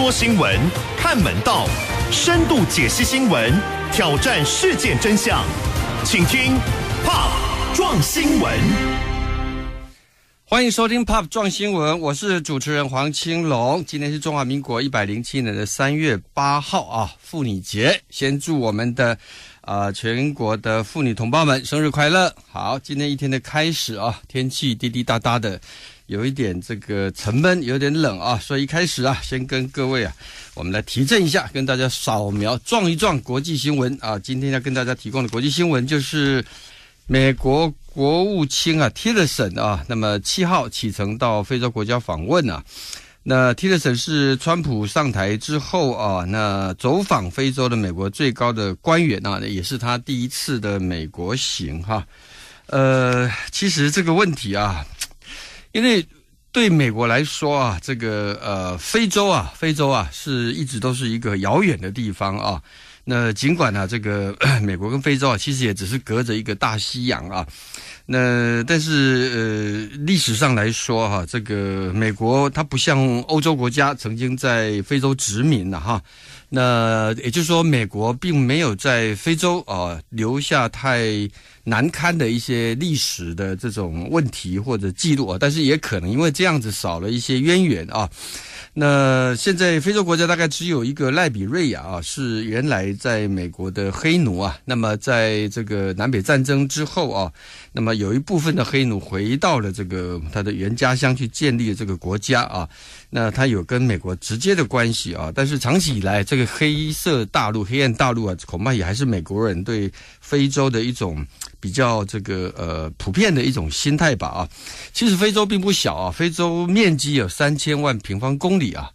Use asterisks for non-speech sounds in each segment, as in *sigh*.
说新闻，看门道，深度解析新闻，挑战事件真相，请听《Pop 撞新闻》。欢迎收听《Pop 撞新闻》，我是主持人黄青龙。今天是中华民国一百零七年的三月八号啊，妇女节。先祝我们的啊全国的妇女同胞们生日快乐！好，今天一天的开始啊，天气滴滴答答的。有一点这个沉闷，有点冷啊，所以一开始啊，先跟各位啊，我们来提振一下，跟大家扫描撞一撞国际新闻啊。今天要跟大家提供的国际新闻就是，美国国务卿啊，t i l l e s o n 啊，那么七号启程到非洲国家访问啊。那 t i l l e s o n 是川普上台之后啊，那走访非洲的美国最高的官员啊，也是他第一次的美国行哈。呃，其实这个问题啊。因为对美国来说啊，这个呃非洲啊，非洲啊是一直都是一个遥远的地方啊。那尽管啊，这个 *coughs* 美国跟非洲啊，其实也只是隔着一个大西洋啊。那但是呃，历史上来说哈，这个美国它不像欧洲国家曾经在非洲殖民的哈。那也就是说，美国并没有在非洲啊留下太难堪的一些历史的这种问题或者记录啊，但是也可能因为这样子少了一些渊源啊。那现在非洲国家大概只有一个赖比瑞亚啊，是原来在美国的黑奴啊。那么在这个南北战争之后啊。那么有一部分的黑奴回到了这个他的原家乡去建立这个国家啊，那他有跟美国直接的关系啊，但是长期以来这个黑色大陆、黑暗大陆啊，恐怕也还是美国人对非洲的一种比较这个呃普遍的一种心态吧啊。其实非洲并不小啊，非洲面积有三千万平方公里啊。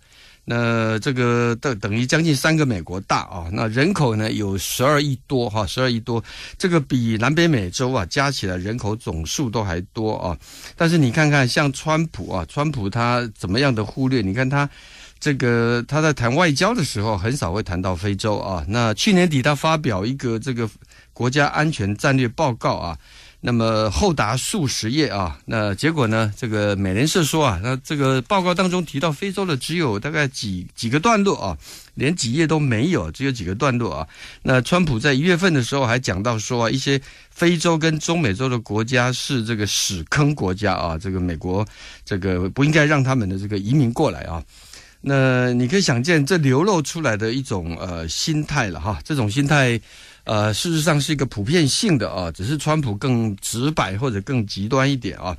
那这个等等于将近三个美国大啊，那人口呢有十二亿多哈，十二亿多，这个比南北美洲啊加起来人口总数都还多啊。但是你看看像川普啊，川普他怎么样的忽略？你看他，这个他在谈外交的时候很少会谈到非洲啊。那去年底他发表一个这个国家安全战略报告啊。那么厚达数十页啊，那结果呢？这个美联社说啊，那这个报告当中提到非洲的只有大概几几个段落啊，连几页都没有，只有几个段落啊。那川普在一月份的时候还讲到说啊，一些非洲跟中美洲的国家是这个屎坑国家啊，这个美国这个不应该让他们的这个移民过来啊。那你可以想见，这流露出来的一种呃心态了哈。这种心态，呃，事实上是一个普遍性的啊，只是川普更直白或者更极端一点啊。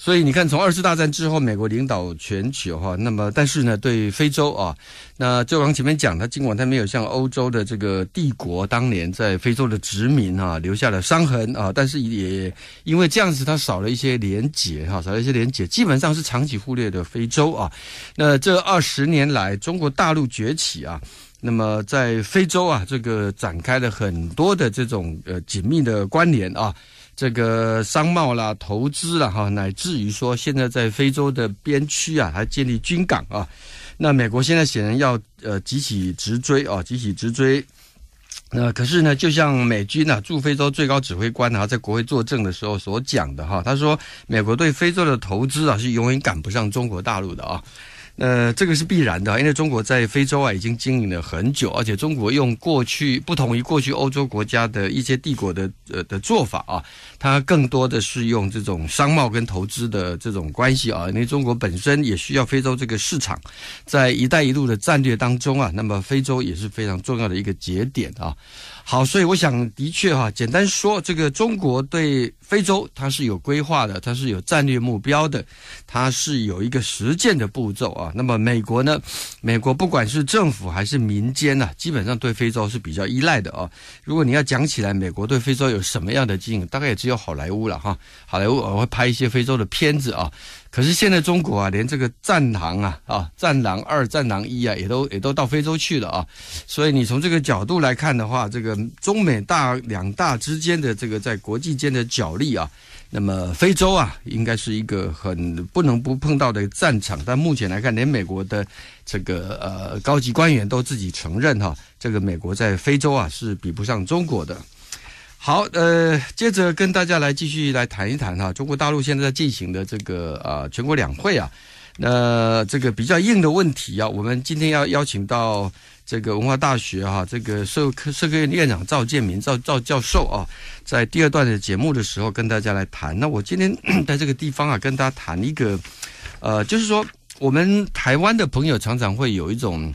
所以你看，从二次大战之后，美国领导全球哈，那么但是呢，对非洲啊，那就往前面讲它。尽管它没有像欧洲的这个帝国当年在非洲的殖民啊，留下了伤痕啊，但是也因为这样子，它少了一些连结哈，少了一些连结，基本上是长期忽略的非洲啊。那这二十年来，中国大陆崛起啊，那么在非洲啊，这个展开了很多的这种呃紧密的关联啊。这个商贸啦、投资啦，哈，乃至于说现在在非洲的边区啊，还建立军港啊。那美国现在显然要呃急起直追啊，急起直追。那可是呢，就像美军啊驻非洲最高指挥官啊在国会作证的时候所讲的哈，他说美国对非洲的投资啊是永远赶不上中国大陆的啊。呃，这个是必然的，因为中国在非洲啊已经经营了很久，而且中国用过去不同于过去欧洲国家的一些帝国的呃的做法啊，它更多的是用这种商贸跟投资的这种关系啊，因为中国本身也需要非洲这个市场，在“一带一路”的战略当中啊，那么非洲也是非常重要的一个节点啊。好，所以我想，的确哈，简单说，这个中国对非洲它是有规划的，它是有战略目标的，它是有一个实践的步骤啊。那么美国呢？美国不管是政府还是民间呢，基本上对非洲是比较依赖的啊。如果你要讲起来，美国对非洲有什么样的经营？大概也只有好莱坞了哈，好莱坞我会拍一些非洲的片子啊。可是现在中国啊，连这个战狼啊啊，战狼二、战狼一啊，也都也都到非洲去了啊。所以你从这个角度来看的话，这个中美大两大之间的这个在国际间的角力啊，那么非洲啊，应该是一个很不能不碰到的战场。但目前来看，连美国的这个呃高级官员都自己承认哈，这个美国在非洲啊是比不上中国的。好，呃，接着跟大家来继续来谈一谈哈，中国大陆现在进行的这个啊全国两会啊，那这个比较硬的问题啊，我们今天要邀请到这个文化大学哈这个社科社科院院长赵建明赵赵教授啊，在第二段的节目的时候跟大家来谈。那我今天 *coughs* 在这个地方啊，跟大家谈一个，呃，就是说我们台湾的朋友常常会有一种。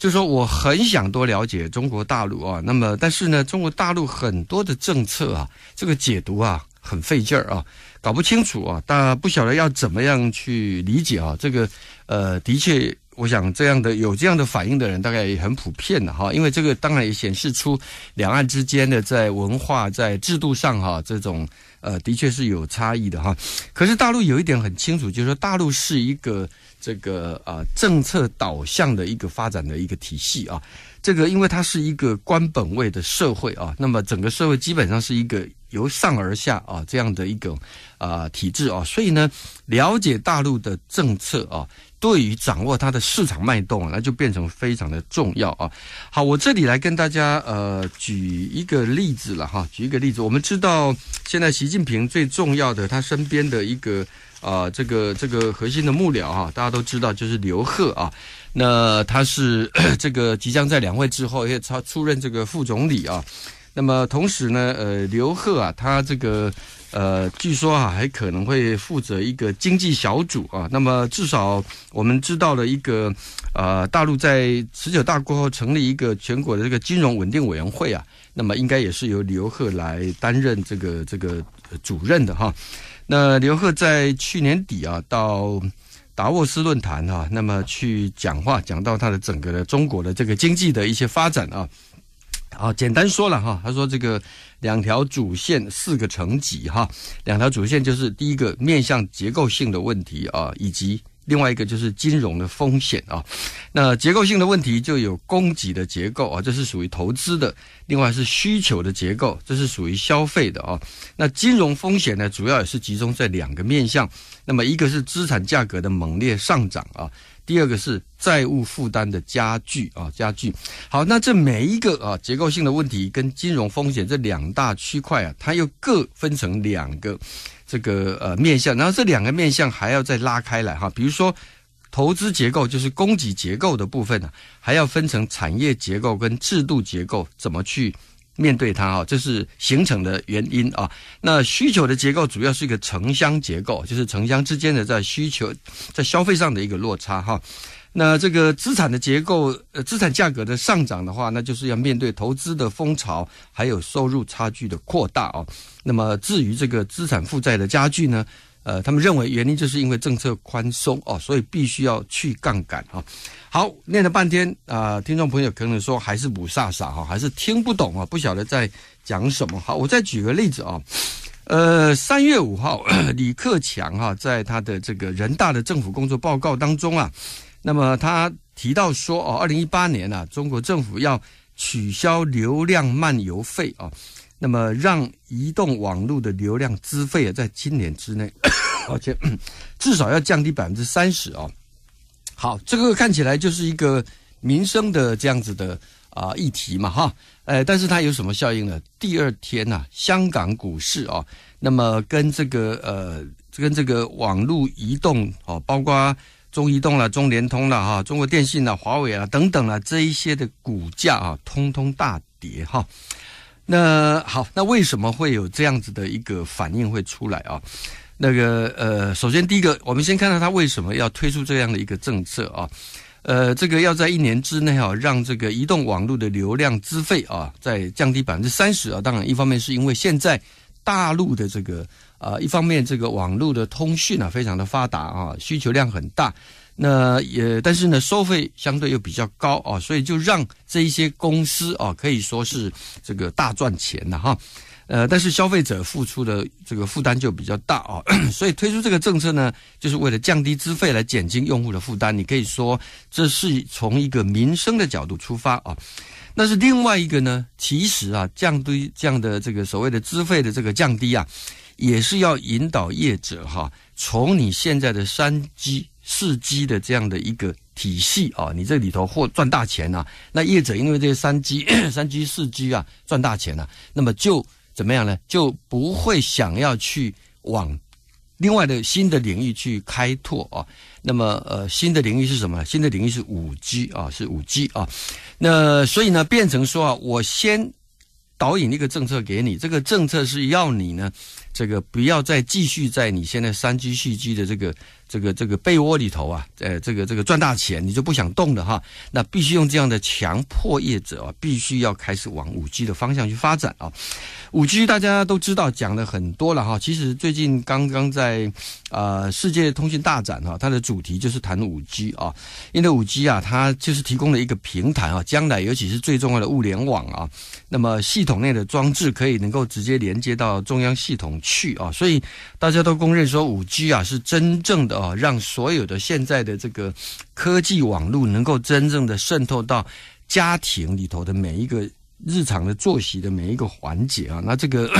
就说我很想多了解中国大陆啊，那么但是呢，中国大陆很多的政策啊，这个解读啊，很费劲儿啊，搞不清楚啊，但不晓得要怎么样去理解啊，这个，呃，的确。我想这样的有这样的反应的人，大概也很普遍的哈，因为这个当然也显示出两岸之间的在文化、在制度上哈，这种呃的确是有差异的哈。可是大陆有一点很清楚，就是说大陆是一个这个啊政策导向的一个发展的一个体系啊。这个因为它是一个官本位的社会啊，那么整个社会基本上是一个由上而下啊这样的一个啊体制啊，所以呢，了解大陆的政策啊。对于掌握它的市场脉动那就变成非常的重要啊。好，我这里来跟大家呃举一个例子了哈，举一个例子。我们知道现在习近平最重要的他身边的一个啊这个这个核心的幕僚哈，大家都知道就是刘鹤啊。那他是 *coughs* 这个即将在两会之后也他出任这个副总理啊。那么同时呢，呃，刘鹤啊，他这个。呃，据说啊，还可能会负责一个经济小组啊。那么，至少我们知道了一个，呃，大陆在十九大过后成立一个全国的这个金融稳定委员会啊。那么，应该也是由刘鹤来担任这个这个主任的哈。那刘鹤在去年底啊，到达沃斯论坛哈，那么去讲话，讲到他的整个的中国的这个经济的一些发展啊。啊，简单说了哈，他说这个。两条主线，四个层级哈。两条主线就是第一个面向结构性的问题啊，以及另外一个就是金融的风险啊。那结构性的问题就有供给的结构啊，这是属于投资的；另外是需求的结构，这是属于消费的啊。那金融风险呢，主要也是集中在两个面向，那么一个是资产价格的猛烈上涨啊。第二个是债务负担的加剧啊，加剧。好，那这每一个啊结构性的问题跟金融风险这两大区块啊，它又各分成两个这个呃面向，然后这两个面向还要再拉开来哈，比如说投资结构就是供给结构的部分呢，还要分成产业结构跟制度结构怎么去。面对它啊，这是形成的原因啊。那需求的结构主要是一个城乡结构，就是城乡之间的在需求、在消费上的一个落差哈。那这个资产的结构，呃，资产价格的上涨的话，那就是要面对投资的风潮，还有收入差距的扩大哦。那么至于这个资产负债的加剧呢？呃，他们认为原因就是因为政策宽松哦，所以必须要去杠杆哈。好，念了半天啊，听众朋友可能说还是补傻傻哈，还是听不懂啊，不晓得在讲什么。好，我再举个例子啊，呃，三月五号，*clears throat* 李克强哈在他的这个人大的政府工作报告当中啊，那么他提到说哦，二零一八年啊，中国政府要取消流量漫游费啊。那么，让移动网络的流量资费啊，在今年之内，而 *coughs* 且 *coughs* 至少要降低百分之三十啊。好，这个看起来就是一个民生的这样子的啊议题嘛哈。哎，但是它有什么效应呢？第二天呐，香港股市啊，那么跟这个呃，跟这个网络移动哦，包括中移动了、中联通了、哈、中国电信了、华为啊等等啊这一些的股价啊，通通大跌哈。那好，那为什么会有这样子的一个反应会出来啊？那个呃，首先第一个，我们先看到他为什么要推出这样的一个政策啊？呃，这个要在一年之内啊，让这个移动网络的流量资费啊，再降低百分之三十啊。当然，一方面是因为现在大陆的这个啊，一方面这个网络的通讯啊非常的发达啊，需求量很大。那也，但是呢，收费相对又比较高啊，所以就让这一些公司啊，可以说是这个大赚钱的哈，呃，但是消费者付出的这个负担就比较大啊，*coughs* 所以推出这个政策呢，就是为了降低资费来减轻用户的负担。你可以说这是从一个民生的角度出发啊，但是另外一个呢，其实啊，降低这样的这个所谓的资费的这个降低啊，也是要引导业者哈，从你现在的三 G。四 G 的这样的一个体系啊，你这里头或赚大钱呐。那业者因为这些三 G、*coughs* 三 G、四 G 啊赚大钱呐，那么就怎么样呢？就不会想要去往另外的新的领域去开拓啊。那么呃，新的领域是什么？新的领域是五 G 啊，是五 G 啊。那所以呢，变成说啊，我先导引一个政策给你，这个政策是要你呢。这个不要再继续在你现在三 G、四 G 的这个这个这个被窝里头啊，呃，这个这个赚大钱，你就不想动了哈。那必须用这样的强迫业者啊，必须要开始往五 G 的方向去发展啊。五 G 大家都知道讲了很多了哈。其实最近刚刚在呃世界通讯大展哈，它的主题就是谈五 G 啊。因为五 G 啊，它就是提供了一个平台啊，将来尤其是最重要的物联网啊，那么系统内的装置可以能够直接连接到中央系统。去啊！所以大家都公认说，五 G 啊是真正的啊，让所有的现在的这个科技网络能够真正的渗透到家庭里头的每一个日常的作息的每一个环节啊。那这个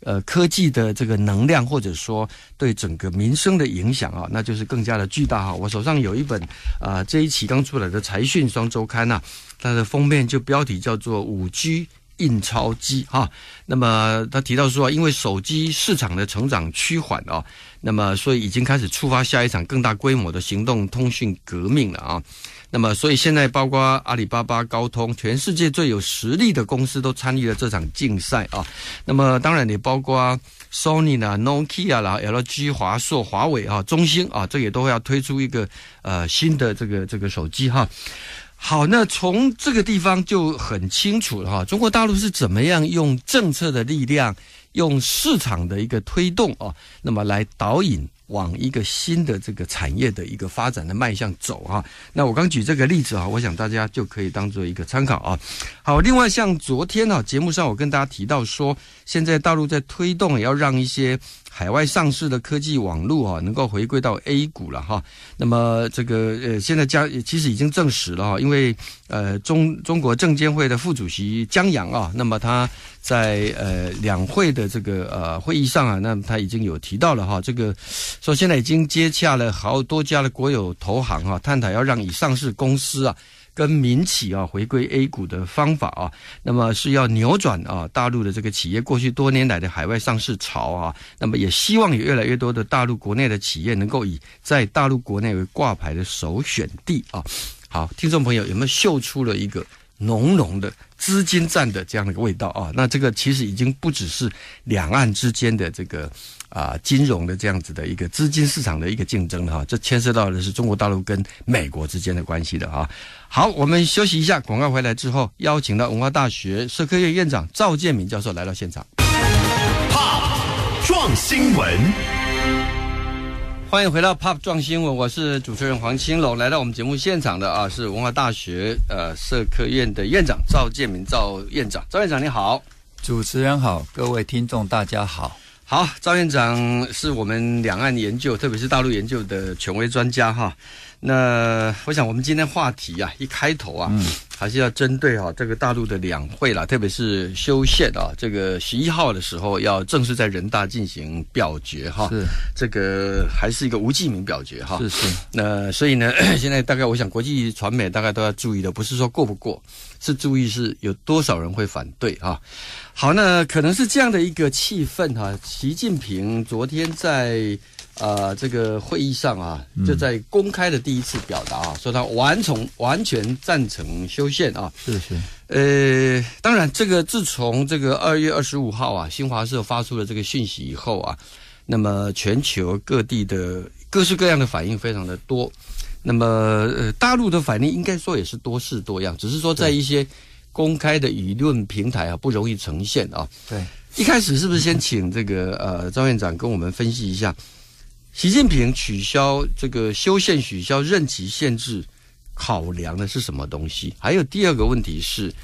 呃科技的这个能量或者说对整个民生的影响啊，那就是更加的巨大哈。我手上有一本啊，这一期刚出来的《财讯双周刊》呐，它的封面就标题叫做“五 G”。印钞机哈，那么他提到说，因为手机市场的成长趋缓啊，那么所以已经开始触发下一场更大规模的行动通讯革命了啊，那么所以现在包括阿里巴巴、高通，全世界最有实力的公司都参与了这场竞赛啊，那么当然也包括 Sony 索 n 啊、k i a 啦、LG、华硕、华为啊、中兴啊，这也都要推出一个呃新的这个这个手机哈。好，那从这个地方就很清楚了哈，中国大陆是怎么样用政策的力量，用市场的一个推动啊，那么来导引往一个新的这个产业的一个发展的脉向走哈。那我刚举这个例子啊，我想大家就可以当做一个参考啊。好，另外像昨天啊节目上我跟大家提到说，现在大陆在推动要让一些。海外上市的科技网络啊，能够回归到 A 股了哈。那么这个呃，现在将其实已经证实了哈，因为呃中中国证监会的副主席江阳啊，那么他在呃两会的这个呃会议上啊，那他已经有提到了哈，这个说现在已经接洽了好多家的国有投行啊，探讨要让以上市公司啊。跟民企啊回归 A 股的方法啊，那么是要扭转啊大陆的这个企业过去多年来的海外上市潮啊，那么也希望有越来越多的大陆国内的企业能够以在大陆国内为挂牌的首选地啊。好，听众朋友有没有秀出了一个？浓浓的资金战的这样的一个味道啊，那这个其实已经不只是两岸之间的这个啊金融的这样子的一个资金市场的一个竞争了哈，这牵涉到的是中国大陆跟美国之间的关系的哈。好，我们休息一下，广告回来之后，邀请到文化大学社科院院长赵建明教授来到现场。哈，撞新闻。欢迎回到《Pop 撞新闻》，我是主持人黄青龙，来到我们节目现场的啊，是文化大学呃社科院的院长赵建明赵院长。赵院长你好，主持人好，各位听众大家好。好，赵院长是我们两岸研究，特别是大陆研究的权威专家哈。那我想我们今天话题啊，一开头啊。还是要针对哈这个大陆的两会啦，特别是修宪啊，这个十一号的时候要正式在人大进行表决哈，是这个还是一个无记名表决哈，是是那所以呢，*clears throat* 现在大概我想国际传媒大概都要注意的，不是说过不过，是注意是有多少人会反对哈。好，那可能是这样的一个气氛哈，习近平昨天在。啊，这个会议上啊，就在公开的第一次表达啊，说他完全完全赞成修宪啊，是是。呃，当然，这个自从这个二月二十五号啊，新华社发出了这个讯息以后啊，那么全球各地的各式各样的反应非常的多。那么呃，大陆的反应应该说也是多式多样，只是说在一些公开的舆论平台啊，不容易呈现啊。对，一开始是不是先请这个呃，张院长跟我们分析一下？习近平取消这个修宪、取消任期限制，考量的是什么东西？还有第二个问题是，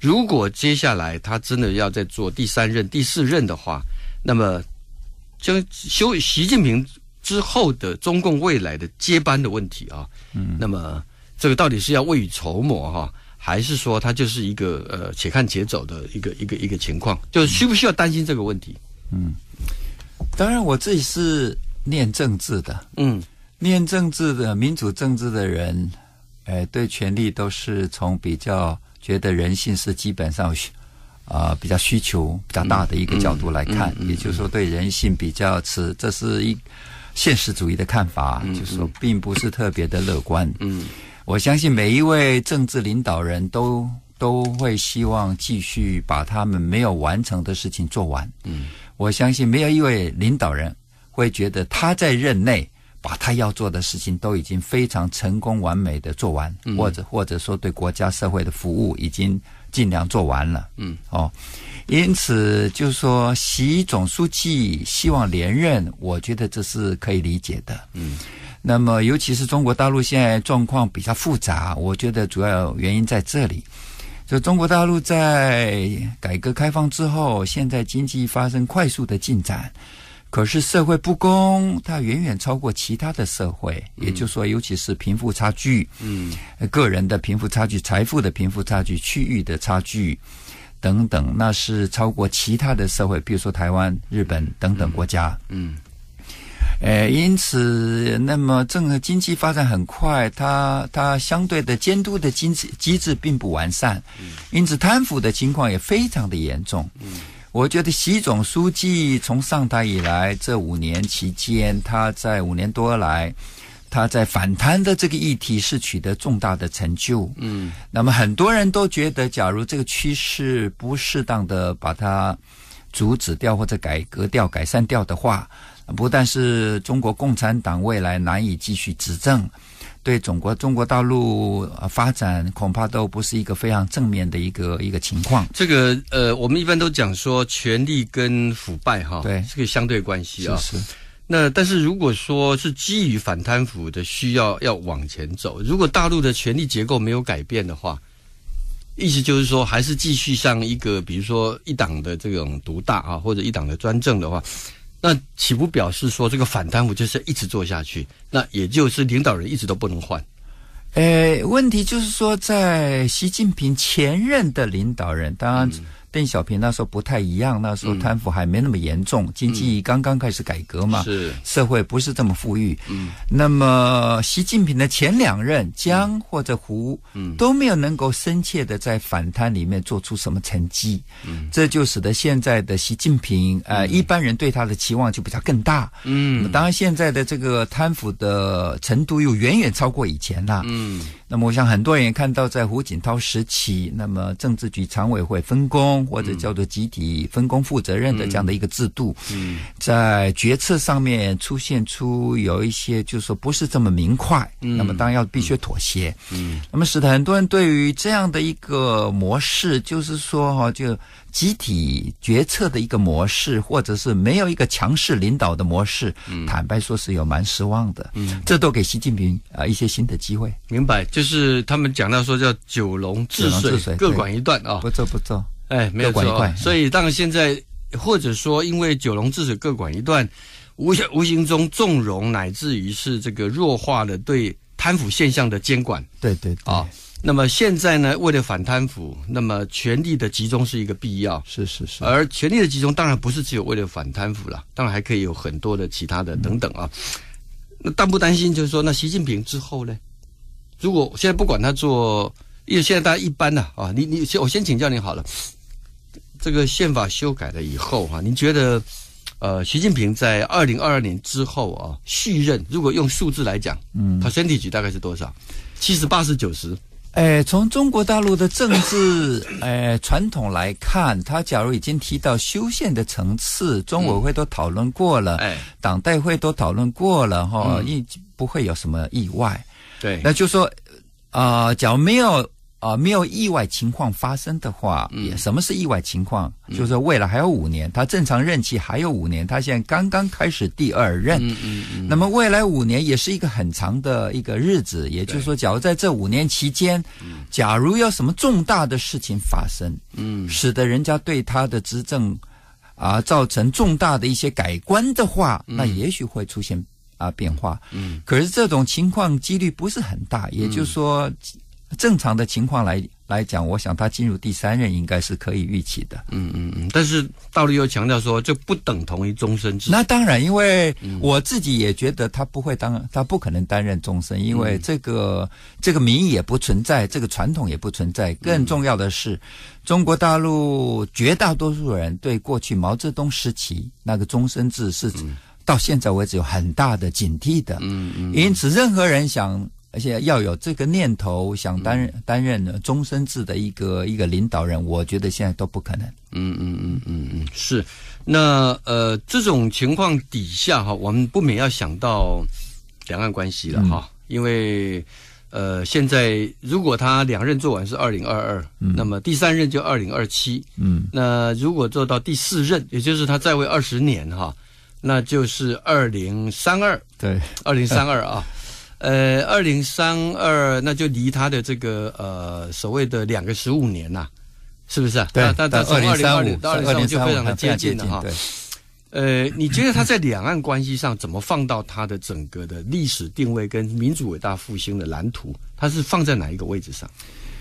如果接下来他真的要再做第三任、第四任的话，那么将修习近平之后的中共未来的接班的问题啊，嗯，那么这个到底是要未雨绸缪哈，还是说他就是一个呃且看且走的一个一个一个情况？就需不需要担心这个问题？嗯，当然我自己是。念政治的，嗯，念政治的民主政治的人，呃，对权力都是从比较觉得人性是基本上，啊，比较需求比较大的一个角度来看，也就是说，对人性比较持，这是一现实主义的看法，就是说，并不是特别的乐观。嗯，我相信每一位政治领导人都都会希望继续把他们没有完成的事情做完。嗯，我相信没有一位领导人。会觉得他在任内把他要做的事情都已经非常成功完美的做完，或者或者说对国家社会的服务已经尽量做完了。嗯，哦，因此就是说，习总书记希望连任，我觉得这是可以理解的。嗯，那么尤其是中国大陆现在状况比较复杂，我觉得主要原因在这里。就中国大陆在改革开放之后，现在经济发生快速的进展。可是社会不公，它远远超过其他的社会，也就是说，尤其是贫富差距，嗯，个人的贫富差距、财富的贫富差距、区域的差距等等，那是超过其他的社会，比如说台湾、日本等等国家，嗯，呃，因此，那么整个经济发展很快，它它相对的监督的经济机制并不完善，因此贪腐的情况也非常的严重，嗯。我觉得习总书记从上台以来这五年期间，他在五年多来，他在反贪的这个议题是取得重大的成就。嗯，那么很多人都觉得，假如这个趋势不适当的把它阻止掉或者改革掉、改善掉的话，不但是中国共产党未来难以继续执政。对中国，中国大陆发展恐怕都不是一个非常正面的一个一个情况。这个呃，我们一般都讲说权力跟腐败哈，对，是个相对关系啊。是。那但是如果说是基于反贪腐的需要要往前走，如果大陆的权力结构没有改变的话，意思就是说还是继续像一个比如说一党的这种独大啊，或者一党的专政的话。那岂不表示说这个反贪腐就是一直做下去？那也就是领导人一直都不能换。诶，问题就是说，在习近平前任的领导人，当然。邓小平那时候不太一样，那时候贪腐还没那么严重，经济刚刚开始改革嘛，社会不是这么富裕。嗯，那么习近平的前两任江或者胡，嗯，都没有能够深切的在反贪里面做出什么成绩。嗯，这就使得现在的习近平，呃，一般人对他的期望就比他更大。嗯，当然现在的这个贪腐的程度又远远超过以前了。嗯。那么，我想很多人也看到在胡锦涛时期，那么政治局常委会分工或者叫做集体分工负责任的这样的一个制度，在决策上面出现出有一些，就是说不是这么明快。那么，当然要必须妥协。那么，使得很多人对于这样的一个模式，就是说哈，就。集体决策的一个模式，或者是没有一个强势领导的模式，坦白说是有蛮失望的。嗯，这都给习近平啊一些新的机会。明白，就是他们讲到说叫九龙治水，各管一段啊，不错不错。哎，没有错。所以，当然现在或者说因为九龙治水各管一段，无无形中纵容乃至于是这个弱化了对贪腐现象的监管。对对对。那么现在呢？为了反贪腐，那么权力的集中是一个必要，是是是。而权力的集中当然不是只有为了反贪腐了，当然还可以有很多的其他的等等啊。那担不担心？就是说，那习近平之后呢？如果现在不管他做，因为现在大家一般的啊，你你先我先请教您好了。这个宪法修改了以后啊，您觉得呃，习近平在二零二二年之后啊续任，如果用数字来讲，嗯，他身体值大概是多少？七十八、十九十？哎，从中国大陆的政治 *coughs* 哎传统来看，他假如已经提到修宪的层次，中委会都讨论过了，党代会都讨论过了，哈，一不会有什么意外。对，那就说啊，假如没有。啊，没有意外情况发生的话，也什么是意外情况？就是未来还有五年，他正常任期还有五年，他现在刚刚开始第二任。嗯嗯嗯。那么未来五年也是一个很长的一个日子，也就是说，假如在这五年期间，假如有什么重大的事情发生，嗯，使得人家对他的执政啊造成重大的一些改观的话，那也许会出现啊变化。嗯。可是这种情况几率不是很大，也就是说。正常的情况来来讲，我想他进入第三任应该是可以预期的。嗯嗯嗯，但是道理又强调说，这不等同于终身制。那当然，因为我自己也觉得他不会当，他不可能担任终身，因为这个这个名也不存在，这个传统也不存在。更重要的是，中国大陆绝大多数人对过去毛泽东时期那个终身制是到现在为止有很大的警惕的。嗯嗯，因此任何人想。而且要有这个念头，想担任担任的终身制的一个一个领导人，我觉得现在都不可能。嗯嗯嗯嗯嗯，是。那呃，这种情况底下哈，我们不免要想到两岸关系了哈，因为呃，现在如果他两任做完是二零二二，那么第三任就二零二七，嗯，那如果做到第四任，也就是他在位二十年哈，那就是二零三二，对，二零三二啊。呃，二零三二那就离他的这个呃所谓的两个十五年呐，是不是？对。那那从二零三五到二零三五就非常的接近了哈。对。呃，你觉得他在两岸关系上怎么放到他的整个的历史定位跟民族伟大复兴的蓝图，他是放在哪一个位置上？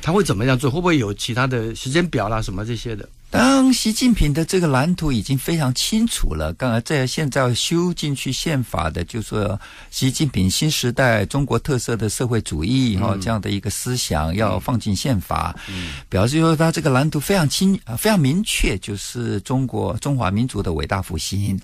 他会怎么样做？会不会有其他的时间表啦什么这些的？当习近平的这个蓝图已经非常清楚了，刚才在现在修进去宪法的，就说习近平新时代中国特色的社会主义哈这样的一个思想要放进宪法，表示说他这个蓝图非常清、非常明确，就是中国中华民族的伟大复兴。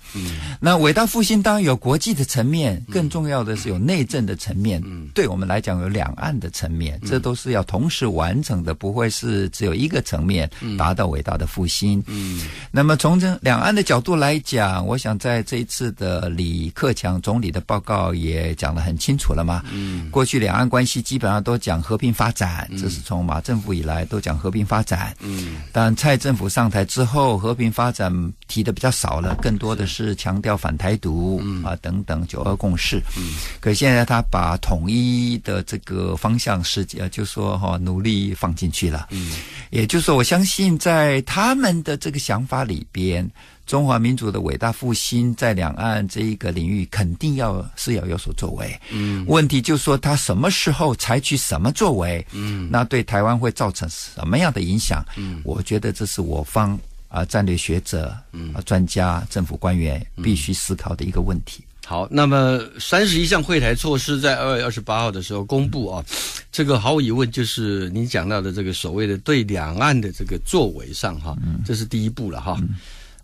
那伟大复兴当然有国际的层面，更重要的是有内政的层面，对我们来讲有两岸的层面，这都是要同时完成的，不会是只有一个层面达到伟大的。复兴。嗯，那么从这两岸的角度来讲，我想在这一次的李克强总理的报告也讲得很清楚了嘛。嗯，过去两岸关系基本上都讲和平发展，这是从马政府以来都讲和平发展。嗯，但蔡政府上台之后，和平发展提的比较少了，更多的是强调反台独啊等等九二共识。嗯，可现在他把统一的这个方向是呃就说哈努力放进去了。嗯，也就是说我相信在他。他们的这个想法里边，中华民族的伟大复兴在两岸这一个领域肯定要是要有所作为。嗯，问题就是说，他什么时候采取什么作为？嗯，那对台湾会造成什么样的影响？嗯，我觉得这是我方啊战略学者、啊专家、政府官员必须思考的一个问题。好，那么三十一项会谈措施在二月二十八号的时候公布啊，这个毫无疑问就是你讲到的这个所谓的对两岸的这个作为上哈，这是第一步了哈。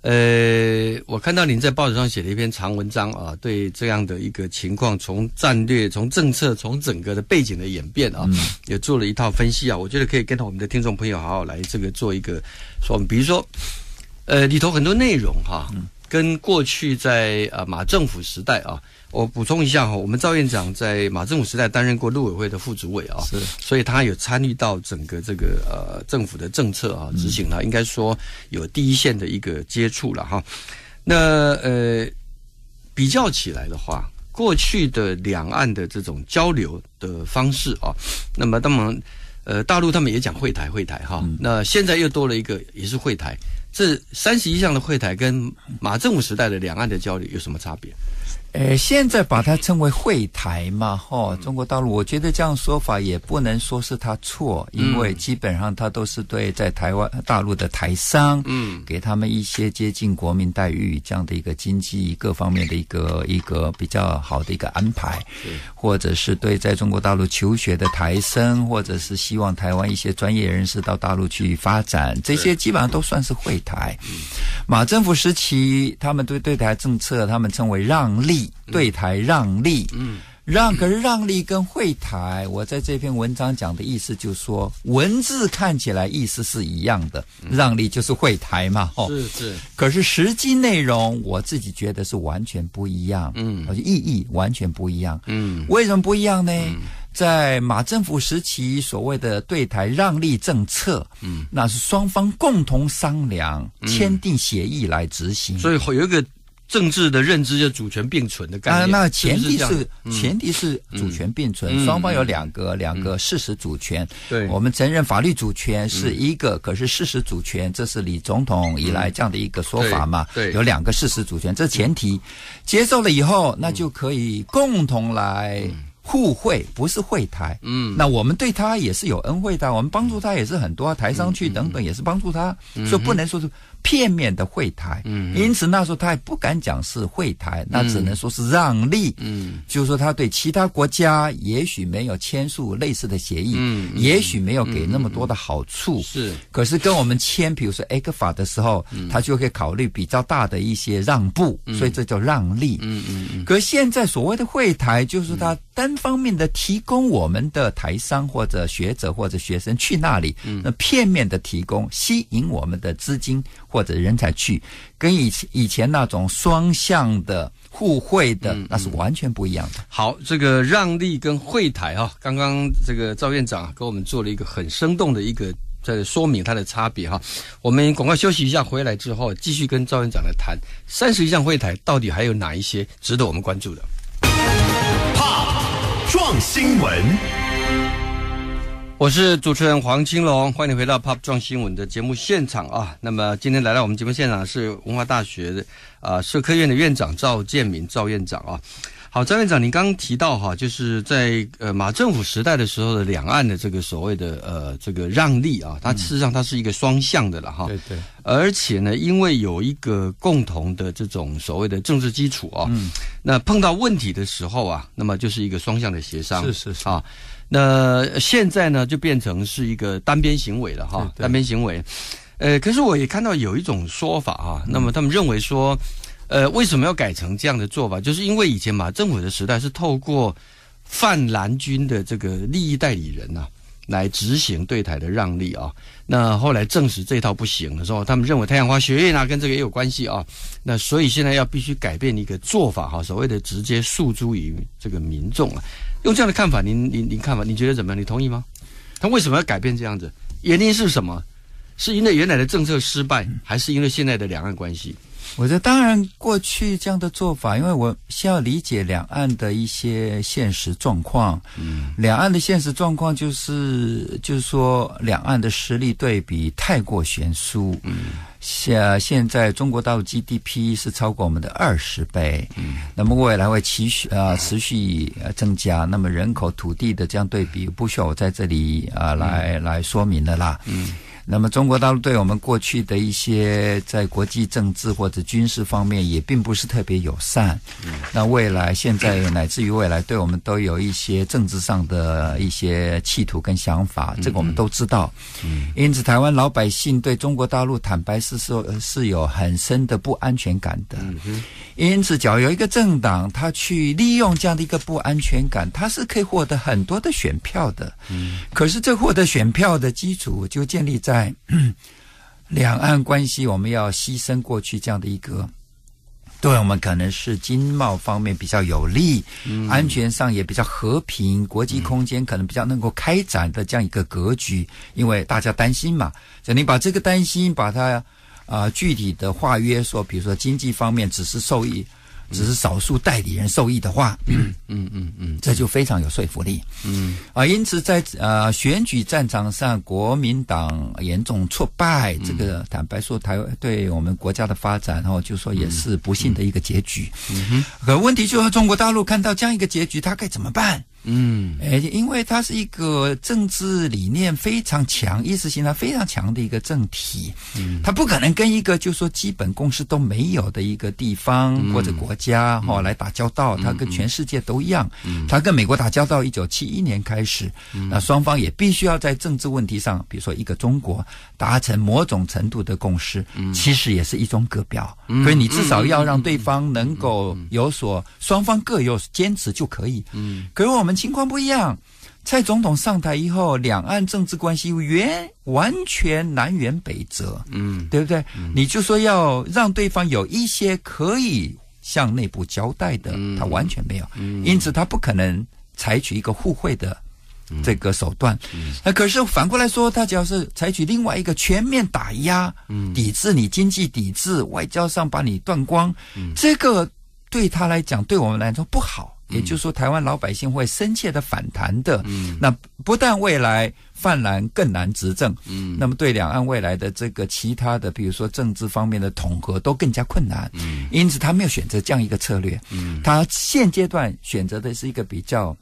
呃，我看到您在报纸上写了一篇长文章啊，对这样的一个情况，从战略、从政策、从整个的背景的演变啊，也做了一套分析啊，我觉得可以跟到我们的听众朋友好好来这个做一个说，比如说，呃，里头很多内容哈。跟过去在呃马政府时代啊，我补充一下哈，我们赵院长在马政府时代担任过陆委会的副主委啊，是，所以他有参与到整个这个呃政府的政策啊执行了，应该说有第一线的一个接触了哈。那呃比较起来的话，过去的两岸的这种交流的方式啊，那么他们呃大陆他们也讲会台会台哈，那现在又多了一个也是会台，这三十一项的会谈跟马政府时代的两岸的交流有什么差别？呃，现在把它称为“会台”嘛，哈，中国大陆，我觉得这样说法也不能说是他错，因为基本上他都是对在台湾大陆的台商，嗯，给他们一些接近国民待遇这样的一个经济各方面的一个一个比较好的一个安排，或者是对在中国大陆求学的台生，或者是希望台湾一些专业人士到大陆去发展，这些基本上都算是会台。马政府时期，他们对对台政策，他们称为“让利”。对台让利，嗯，让可是让利跟会台，我在这篇文章讲的意思就是说，文字看起来意思是一样的，让利就是会台嘛，哦，是是。可是实际内容，我自己觉得是完全不一样，嗯，而且意义完全不一样，嗯，为什么不一样呢？在马政府时期所谓的对台让利政策，嗯，那是双方共同商量、签订协议来执行，所以有一个。政治的认知就主权并存的概念。啊，那前提是前提是主权并存，双方有两个两个事实主权。对，我们承认法律主权是一个，可是事实主权这是李总统以来这样的一个说法嘛？对，有两个事实主权，这前提接受了以后，那就可以共同来互惠，不是会谈。嗯，那我们对他也是有恩惠的，我们帮助他也是很多，台商去等等也是帮助他，所以不能说是。片面的会台，因此那时候他也不敢讲是会台，那只能说是让利。嗯，就是说他对其他国家也许没有签署类似的协议，嗯，也许没有给那么多的好处，是。可是跟我们签，比如说《埃克法》的时候，他就可以考虑比较大的一些让步，所以这叫让利。嗯嗯嗯。可现在所谓的会台，就是他单方面的提供我们的台商或者学者或者学生去那里，那片面的提供，吸引我们的资金。或者人才去，跟以以前那种双向的互惠的，那是完全不一样的。好，这个让利跟会台啊，刚刚这个赵院长给我们做了一个很生动的一个在说明它的差别哈。我们赶快休息一下，回来之后继续跟赵院长来谈三十项会台到底还有哪一些值得我们关注的？怕撞新闻。我是主持人黄青龙，欢迎你回到《Pop 撞新闻》的节目现场啊。那么今天来到我们节目现场是文化大学的啊社科院的院长赵建明赵院长啊。好，张院长，您刚刚提到哈，就是在呃马政府时代的时候的两岸的这个所谓的呃这个让利啊，它事实上它是一个双向的了哈。对对。而且呢，因为有一个共同的这种所谓的政治基础啊，那碰到问题的时候啊，那么就是一个双向的协商。是是是啊。那现在呢，就变成是一个单边行为了哈，单边行为。呃，可是我也看到有一种说法哈，那么他们认为说，呃，为什么要改成这样的做法？就是因为以前嘛，政府的时代是透过泛蓝军的这个利益代理人呐来执行对台的让利啊。那后来证实这套不行的时候，他们认为太阳花学院啊跟这个也有关系啊。那所以现在要必须改变一个做法哈，所谓的直接诉诸于这个民众啊，用这样的看法，您您您看法，你觉得怎么样？你同意吗？他为什么要改变这样子？原因是什么？是因为原来的政策失败，还是因为现在的两岸关系？我觉得当然，过去这样的做法，因为我需要理解两岸的一些现实状况。嗯，两岸的现实状况就是，就是说，两岸的实力对比太过悬殊。嗯。现现在，中国大陆 GDP 是超过我们的二十倍，嗯，那么未来会持续啊持续增加，那么人口土地的这样对比，不需要我在这里啊来来说明的啦，嗯。那么中国大陆对我们过去的一些在国际政治或者军事方面也并不是特别友善。嗯。那未来现在乃至于未来对我们都有一些政治上的一些企图跟想法，这个我们都知道。嗯。因此，台湾老百姓对中国大陆坦白是说是有很深的不安全感的。嗯因此，只要有一个政党，他去利用这样的一个不安全感，他是可以获得很多的选票的。嗯。可是，这获得选票的基础就建立在。两岸关系，我们要牺牲过去这样的一个，对我们可能是经贸方面比较有利，安全上也比较和平，国际空间可能比较能够开展的这样一个格局，因为大家担心嘛。就你把这个担心把它啊具体的化约，说比如说经济方面只是受益。只是少数代理人受益的话，嗯嗯嗯嗯，这就非常有说服力。嗯啊，因此在啊选举战场上，国民党严重挫败，这个坦白说，台对我们国家的发展，然后就说也是不幸的一个结局。可问题就是，中国大陆看到这样一个结局，他该怎么办？嗯，哎，因为它是一个政治理念非常强、意识形态非常强的一个政体，嗯，它不可能跟一个就说基本共识都没有的一个地方或者国家哈来打交道。它跟全世界都一样，嗯，它跟美国打交道，一九七一年开始，嗯，那双方也必须要在政治问题上，比如说一个中国达成某种程度的共识，嗯，其实也是一种个表。所以你至少要让对方能够有所双方各有坚持就可以，嗯，可是我们。情况不一样，蔡总统上台以后，两岸政治关系原完全南辕北辙，嗯，对不对？你就说要让对方有一些可以向内部交代的，他完全没有，因此他不可能采取一个互惠的这个手段。那可是反过来说，他只要是采取另外一个全面打压、抵制你经济、抵制外交上把你断光，这个对他来讲，对我们来说不好。也就是说，台湾老百姓会深切的反弹的。那不但未来泛蓝更难执政，嗯，那么对两岸未来的这个其他的，比如说政治方面的统合都更加困难。嗯，因此他没有选择这样一个策略。嗯，他现阶段选择的是一个比较。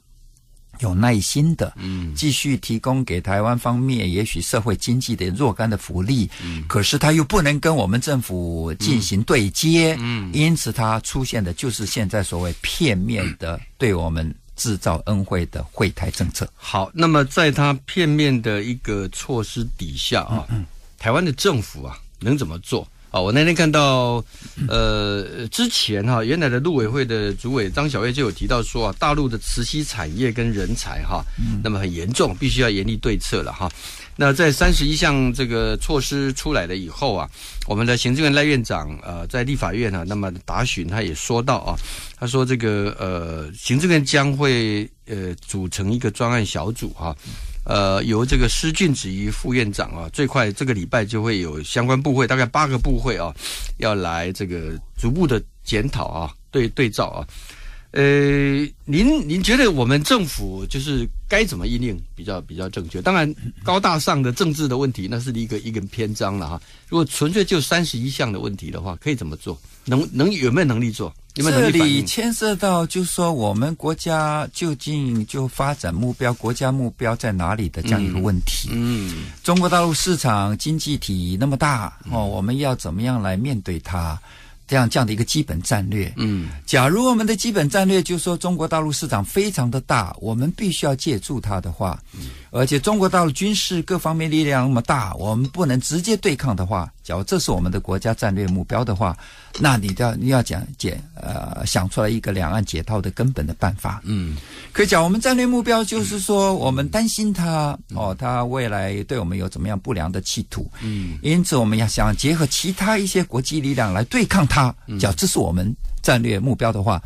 有耐心的，嗯，继续提供给台湾方面，也许社会经济的若干的福利，嗯，可是他又不能跟我们政府进行对接，嗯，因此他出现的就是现在所谓片面的对我们制造恩惠的惠台政策。好，那么在他片面的一个措施底下啊，嗯，台湾的政府啊，能怎么做？哦，我那天看到，呃，之前哈，原来的陆委会的主委张小月就有提到说啊，大陆的慈溪产业跟人才哈，那么很严重，必须要严厉对策了哈。那在三十一项这个措施出来了以后啊，我们的行政院赖院长呃，在立法院啊，那么答询他也说到啊，他说这个呃，行政院将会呃组成一个专案小组哈。呃，由这个施俊子怡副院长啊，最快这个礼拜就会有相关部会，大概八个部会啊，要来这个逐步的检讨啊，对对照啊。呃，您您觉得我们政府就是该怎么应应比较比较正确？当然，高大上的政治的问题，那是一个一个篇章了哈。如果纯粹就三十一项的问题的话，可以怎么做？能能有没有能力做？这里牵涉到，就是说我们国家究竟就发展目标、国家目标在哪里的这样一个问题。嗯，中国大陆市场经济体那么大哦，我们要怎么样来面对它？这样这样的一个基本战略。嗯，假如我们的基本战略就说中国大陆市场非常的大，我们必须要借助它的话，而且中国大陆军事各方面力量那么大，我们不能直接对抗的话。要这是我们的国家战略目标的话，那你要你要讲解呃，想出来一个两岸解套的根本的办法。嗯，可以讲我们战略目标就是说，我们担心他哦，他未来对我们有怎么样不良的企图。嗯，因此我们要想结合其他一些国际力量来对抗假如这是我们战略目标的话。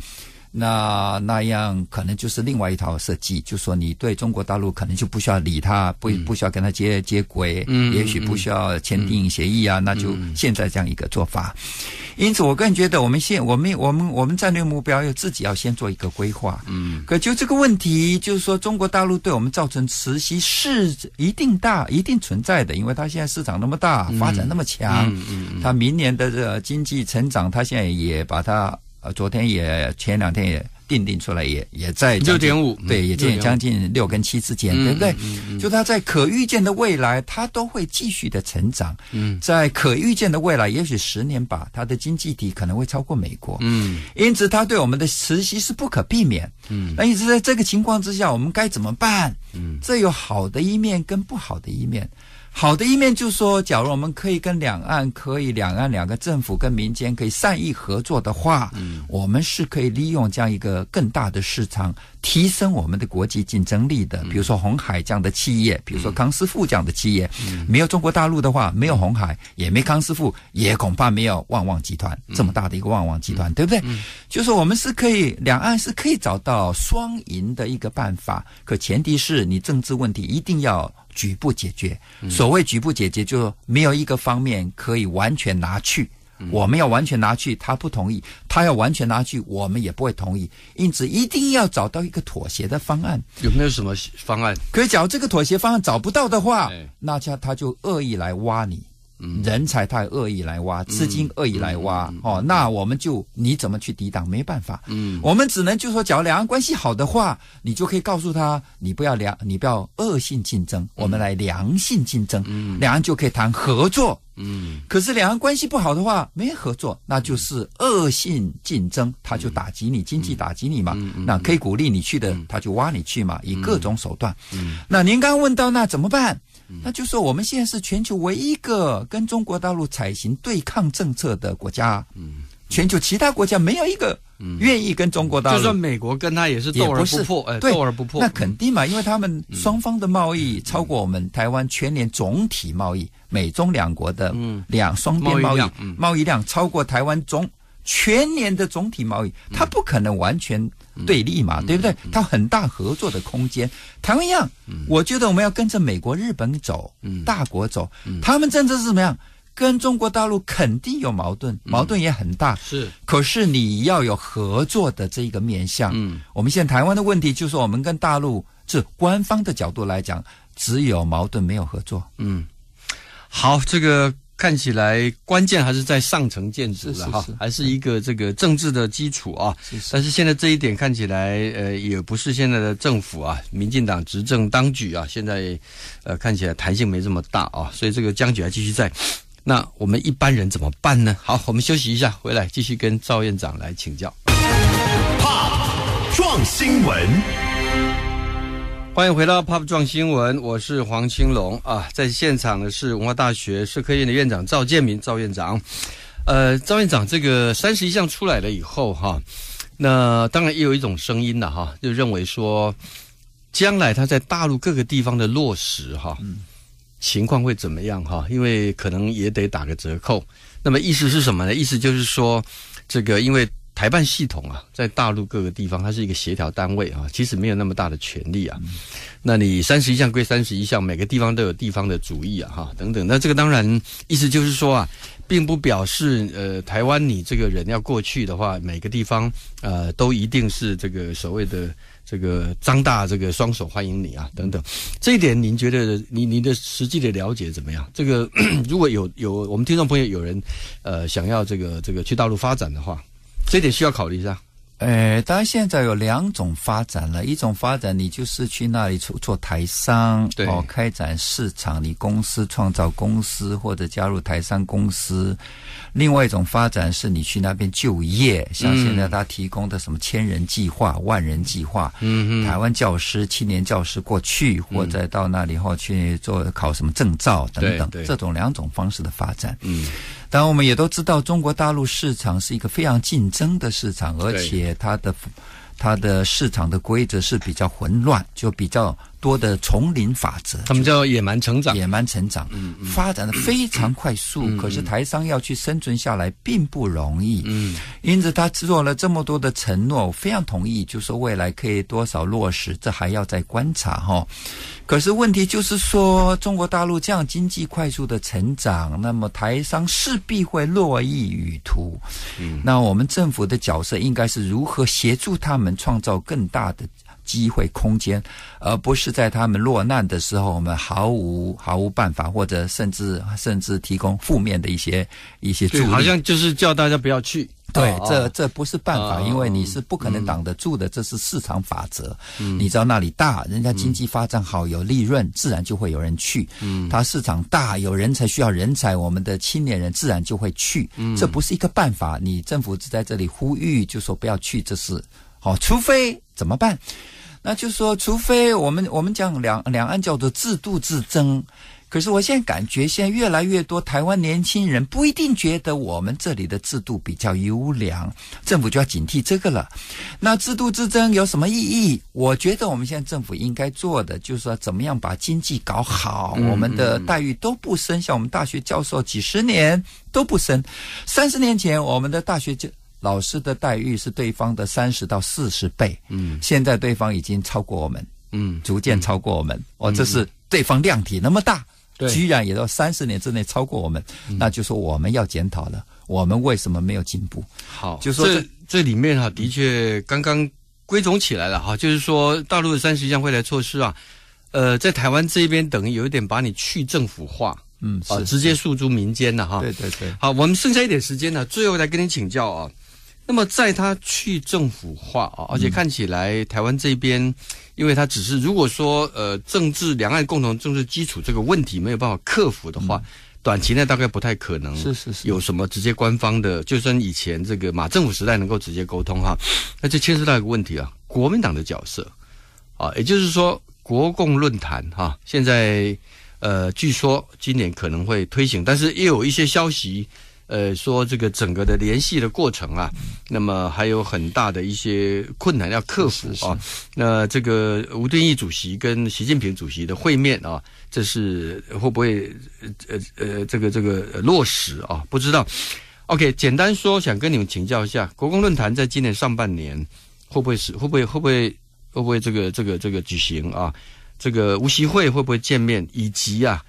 那那样可能就是另外一套设计，就说你对中国大陆可能就不需要理他，不不需要跟他接接轨，嗯，也许不需要签订协议啊，那就现在这样一个做法。因此，我个人觉得，我们现我们我们我们战略目标要自己要先做一个规划，嗯，可就这个问题，就是说中国大陆对我们造成磁吸是一定大，一定存在的，因为它现在市场那么大，发展那么强，嗯嗯，它明年的这经济成长，它现在也把它。呃，昨天也，前两天也定定出来，也也在六点五，对，也将近六跟七之间，对不对？就它在可预见的未来，它都会继续的成长。嗯，在可预见的未来，也许十年吧，它的经济体可能会超过美国。嗯，因此，它对我们的慈禧是不可避免。嗯，那一直在这个情况之下，我们该怎么办？嗯，这有好的一面跟不好的一面。好的一面就是说，假如我们可以跟两岸可以两岸两个政府跟民间可以善意合作的话，嗯，我们是可以利用这样一个更大的市场，提升我们的国际竞争力的。比如说红海这样的企业，比如说康师傅这样的企业，没有中国大陆的话，没有红海，也没康师傅，也恐怕没有旺旺集团这么大的一个旺旺集团，对不对？就是我们是可以两岸是可以找到双赢的一个办法，可前提是你政治问题一定要。局部解决，所谓局部解决，就是没有一个方面可以完全拿去。我们要完全拿去，他不同意；他要完全拿去，我们也不会同意。因此，一定要找到一个妥协的方案。有没有什么方案？可以讲这个妥协方案找不到的话，那家他就恶意来挖你。人才太恶意来挖，资金恶意来挖，哦，那我们就你怎么去抵挡？没办法，嗯，我们只能就说，假如两岸关系好的话，你就可以告诉他，你不要良，你不要恶性竞争，我们来良性竞争，两岸就可以谈合作。嗯，可是两岸关系不好的话，没合作，那就是恶性竞争，他就打击你经济，打击你嘛，那可以鼓励你去的，他就挖你去嘛，以各种手段。嗯，那您刚问到那怎么办？那就说我们现在是全球唯一一个跟中国大陆采行对抗政策的国家。嗯。全球其他国家没有一个愿意跟中国打，就算美国跟他也是斗而不破，哎，斗而不破，那肯定嘛？因为他们双方的贸易超过我们台湾全年总体贸易，美中两国的两双边贸易贸易量超过台湾总全年的总体贸易，它不可能完全对立嘛，对不对？它很大合作的空间。台湾一样，我觉得我们要跟着美国、日本走，大国走，他们政策是怎么样？跟中国大陆肯定有矛盾，矛盾也很大。是，可是你要有合作的这一个面向。嗯，我们现在台湾的问题就是，我们跟大陆这官方的角度来讲，只有矛盾没有合作。嗯，好，这个看起来关键还是在上层建筑了哈，还是一个这个政治的基础啊。但是现在这一点看起来，呃，也不是现在的政府啊，民进党执政当局啊，现在呃看起来弹性没这么大啊，所以这个僵局还继续在。那我们一般人怎么办呢？好，我们休息一下，回来继续跟赵院长来请教。怕撞新闻，欢迎回到 Pop 撞新闻，我是黄青龙啊。在现场的是文化大学社科院的院长赵建明，赵院长。呃，赵院长，这个三十一项出来了以后哈，那当然也有一种声音了哈，就认为说，将来他在大陆各个地方的落实哈。情况会怎么样哈？因为可能也得打个折扣。那么意思是什么呢？意思就是说，这个因为台办系统啊，在大陆各个地方，它是一个协调单位啊，其实没有那么大的权力啊。那你三十一项归三十一项，每个地方都有地方的主意啊，哈，等等。那这个当然意思就是说啊，并不表示呃，台湾你这个人要过去的话，每个地方呃都一定是这个所谓的。这个张大这个双手欢迎你啊，等等，这一点您觉得您您的实际的了解怎么样？这个 *clears throat* 如果有有我们听众朋友有人，呃，想要这个这个去大陆发展的话，这点需要考虑一下。呃，当然现在有两种发展了，一种发展你就是去那里做做台商，对，开展市场，你公司创造公司或者加入台商公司；另外一种发展是你去那边就业，像现在他提供的什么千人计划、万人计划，嗯嗯，台湾教师、青年教师过去或者到那里后去做考什么证照等等，这种两种方式的发展，嗯。当然，我们也都知道，中国大陆市场是一个非常竞争的市场，而且它的它的市场的规则是比较混乱，就比较。多的丛林法则，他们叫野蛮成长，野蛮成长，发展的非常快速。可是台商要去生存下来，并不容易。嗯，因此他做了这么多的承诺，我非常同意。就说未来可以多少落实，这还要再观察哈。可是问题就是说，中国大陆这样经济快速的成长，那么台商势必会落一于途，嗯，那我们政府的角色应该是如何协助他们创造更大的？机会空间，而不是在他们落难的时候，我们毫无毫无办法，或者甚至甚至提供负面的一些一些注好像就是叫大家不要去。对，这这不是办法，因为你是不可能挡得住的，这是市场法则。你知道那里大，人家经济发展好，有利润，自然就会有人去。嗯，它市场大，有人才需要人才，我们的青年人自然就会去。嗯，这不是一个办法，你政府只在这里呼吁，就说不要去，这是好，除非。怎么办？那就说，除非我们我们讲两两岸叫做制度之争。可是我现在感觉，现在越来越多台湾年轻人不一定觉得我们这里的制度比较优良，政府就要警惕这个了。那制度之争有什么意义？我觉得我们现在政府应该做的，就是说怎么样把经济搞好，我们的待遇都不升，像我们大学教授几十年都不升，三十年前我们的大学教。老师的待遇是对方的三十到四十倍。嗯，现在对方已经超过我们。嗯，逐渐超过我们。哦，这是对方量体那么大，对，居然也要三十年之内超过我们，那就说我们要检讨了。我们为什么没有进步？好，就说这这里面哈，的确刚刚归总起来了哈，就是说大陆的三十项未来措施啊，呃，在台湾这边等于有一点把你去政府化，嗯，啊，直接诉诸民间了哈。对对对。好，我们剩下一点时间呢，最后来跟你请教啊。那么在他去政府化啊，而且看起来台湾这边，因为他只是如果说呃政治两岸共同政治基础这个问题没有办法克服的话，短期内大概不太可能，是是是有什么直接官方的，就算以前这个马政府时代能够直接沟通哈，那就牵涉到一个问题啊，国民党的角色啊，也就是说国共论坛哈，现在呃据说今年可能会推行，但是也有一些消息。呃，说这个整个的联系的过程啊，那么还有很大的一些困难要克服啊。那这个吴定义主席跟习近平主席的会面啊，这是会不会呃呃这个这个落实啊？不知道。OK，简单说，想跟你们请教一下，国共论坛在今年上半年会不会是会不会会不会会不会这个这个这个举行啊？这个无锡会会不会见面以及啊？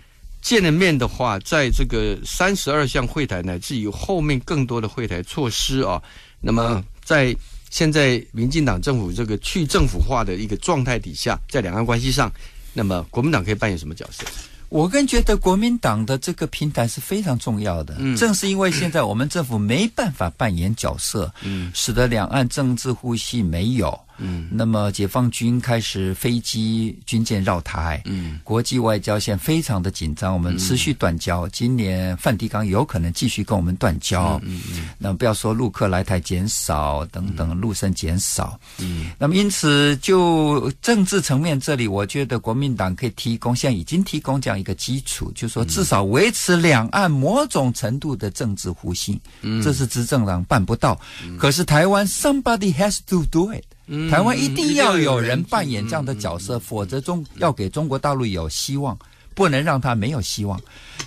见了面的话，在这个三十二项会谈乃至于后面更多的会谈措施啊，那么在现在民进党政府这个去政府化的一个状态底下，在两岸关系上，那么国民党可以扮演什么角色？我个人觉得国民党的这个平台是非常重要的，正是因为现在我们政府没办法扮演角色，使得两岸政治呼吸没有。嗯，那么解放军开始飞机、军舰绕台，嗯，国际外交线非常的紧张。我们持续断交，今年梵蒂冈有可能继续跟我们断交。嗯嗯，那不要说陆客来台减少等等，陆生减少。嗯，那么因此就政治层面这里，我觉得国民党可以提供，现在已经提供这样一个基础，就说至少维持两岸某种程度的政治互信。嗯，这是执政党办不到，可是台湾 somebody has to do it。台湾一定要有人扮演这样的角色，否则中要给中国大陆有希望，不能让他没有希望。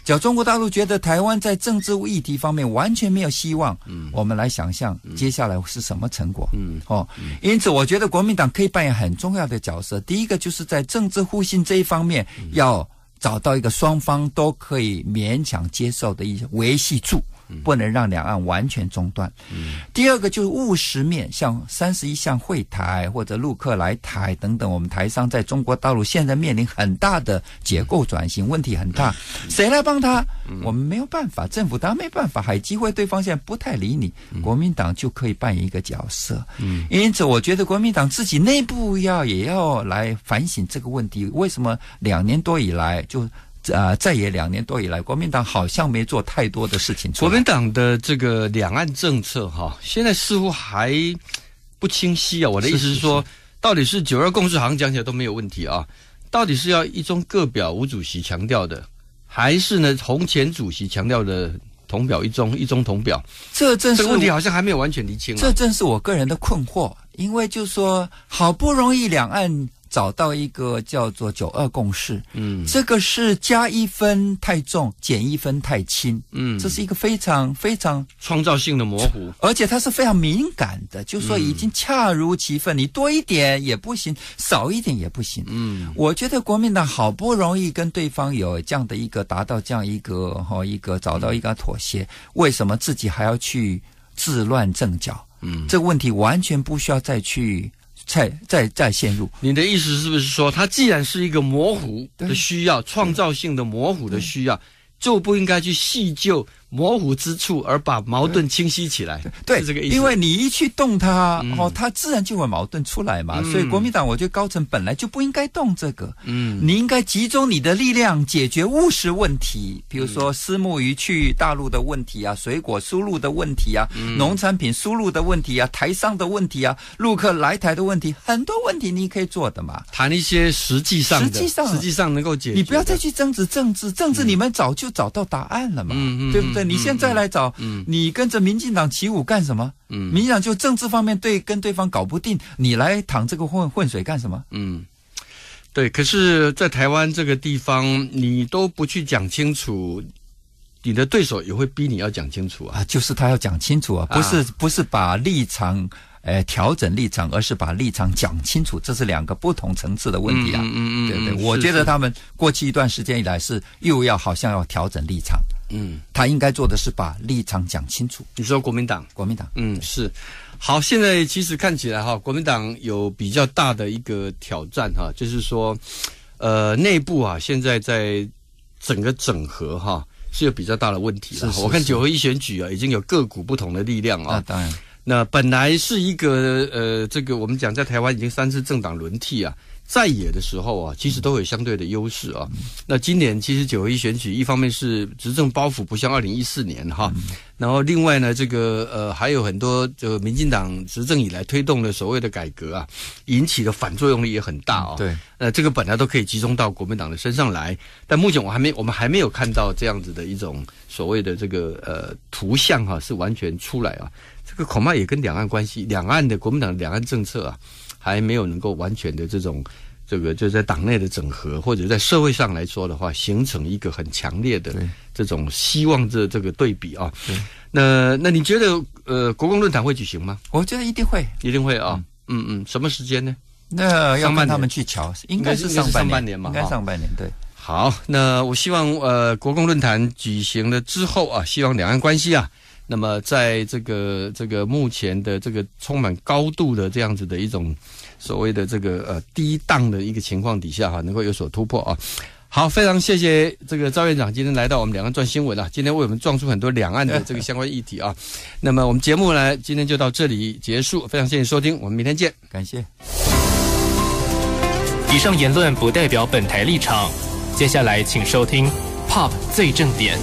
只要中国大陆觉得台湾在政治议题方面完全没有希望，我们来想象接下来是什么成果。哦，因此我觉得国民党可以扮演很重要的角色。第一个就是在政治互信这一方面，要找到一个双方都可以勉强接受的一些维系住。不能让两岸完全中断。第二个就是务实面向，三十一项会谈或者陆客来台等等，我们台商在中国大陆现在面临很大的结构转型，问题很大，谁来帮他？我们没有办法，政府当然没办法，海基会对方现在不太理你，国民党就可以扮演一个角色。因此，我觉得国民党自己内部要也要来反省这个问题，为什么两年多以来就。啊，在也两年多以来，国民党好像没做太多的事情。国民党的这个两岸政策哈，现在似乎还不清晰啊。我的意思是说，到底是九二共识好像讲起来都没有问题啊？到底是要一中各表，吴主席强调的，还是呢，洪前主席强调的同表一中，一中同表？这正是问题，好像还没有完全厘清。这正是我个人的困惑，因为就说好不容易两岸。找到一个叫做“九二共识”，嗯，这个是加一分太重，减一分太轻，嗯，这是一个非常非常创造性的模糊，而且它是非常敏感的，就说已经恰如其分，你多一点也不行，少一点也不行，嗯，我觉得国民党好不容易跟对方有这样的一个达到这样一个哈一个找到一个妥协，为什么自己还要去自乱阵脚？嗯，这个问题完全不需要再去。再再再陷入，你的意思是不是说，它既然是一个模糊的需要，创造性的模糊的需要，就不应该去细究。模糊之处而把矛盾清晰起来，对，这个意思。因为你一去动它，哦，它自然就会矛盾出来嘛。所以国民党，我觉得高层本来就不应该动这个。嗯，你应该集中你的力量解决务实问题，比如说私募鱼去大陆的问题啊，水果输入的问题啊，农产品输入的问题啊，台商的问题啊，陆客来台的问题，很多问题你可以做的嘛。谈一些实际上的，实际上能够解。决。你不要再去争执政治，政治你们早就找到答案了嘛，嗯、对不对？你现在来找，你跟着民进党起舞干什么？民进党就政治方面对跟对方搞不定，你来淌这个混混水干什么？嗯，对。可是，在台湾这个地方，你都不去讲清楚，你的对手也会逼你要讲清楚啊。就是他要讲清楚啊，不是不是把立场。呃调整立场，而是把立场讲清楚，这是两个不同层次的问题啊，对不对？我觉得他们过去一段时间以来是又要好像要调整立场，嗯，他应该做的是把立场讲清楚。你说国民党，国民党，嗯，是。好，现在其实看起来哈，国民党有比较大的一个挑战哈，就是说，呃，内部啊，现在在整个整合哈，是有比较大的问题了。我看九合一选举啊，已经有各股不同的力量啊，当然。那本来是一个呃，这个我们讲在台湾已经三次政党轮替啊，在野的时候啊，其实都有相对的优势啊。那今年其实九合一选举，一方面是执政包袱不像二零一四年哈，然后另外呢，这个呃还有很多就民进党执政以来推动的所谓的改革啊，引起的反作用力也很大啊。对，呃，这个本来都可以集中到国民党的身上来，但目前我还没我们还没有看到这样子的一种所谓的这个呃图像哈，是完全出来啊。这恐怕也跟两岸关系、两岸的国民党两岸政策啊，还没有能够完全的这种，这个就在党内的整合，或者在社会上来说的话，形成一个很强烈的这种希望的这个对比啊。那那你觉得，呃，国共论坛会举行吗？我觉得一定会，一定会啊。嗯嗯，什么时间呢？那要慢他们去瞧，应该是上半年嘛，应该上半年。对，好，那我希望，呃，国共论坛举行了之后啊，希望两岸关系啊。那么，在这个这个目前的这个充满高度的这样子的一种所谓的这个呃低档的一个情况底下哈，能够有所突破啊。好，非常谢谢这个赵院长今天来到我们两岸转新闻啊，今天为我们撞出很多两岸的这个相关议题啊。那么我们节目呢，今天就到这里结束，非常谢谢收听，我们明天见。感谢。以上言论不代表本台立场。接下来请收听《Pop 最正点》。